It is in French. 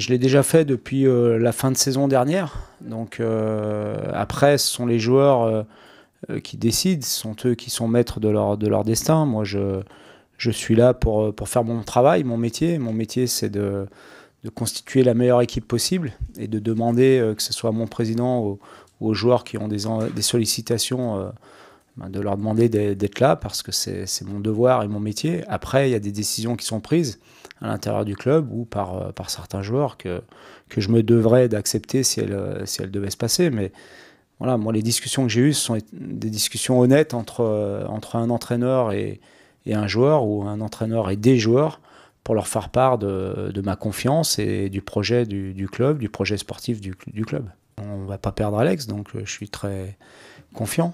je l'ai déjà fait depuis euh, la fin de saison dernière. Donc euh, après, ce sont les joueurs euh, qui décident, ce sont eux qui sont maîtres de leur, de leur destin. Moi, je, je suis là pour, pour faire mon travail, mon métier. Mon métier, c'est de, de, constituer la meilleure équipe possible et de demander, que ce soit mon président ou, aux joueurs qui ont des, des sollicitations ben, de leur demander d'être là parce que c'est mon devoir et mon métier. Après, il y a des décisions qui sont prises à l'intérieur du club ou par, euh, certains joueurs que, que je me devrais d'accepter si elles, euh, si devaient se passer. Mais voilà, moi, les discussions que j'ai eues, sont des discussions honnêtes entre, euh, entre un entraîneur et, et un joueur ou un entraîneur et des joueurs pour leur faire part de, ma confiance et du projet du, club, du projet sportif du, du club. On ne va pas perdre Alex, donc je suis très confiant.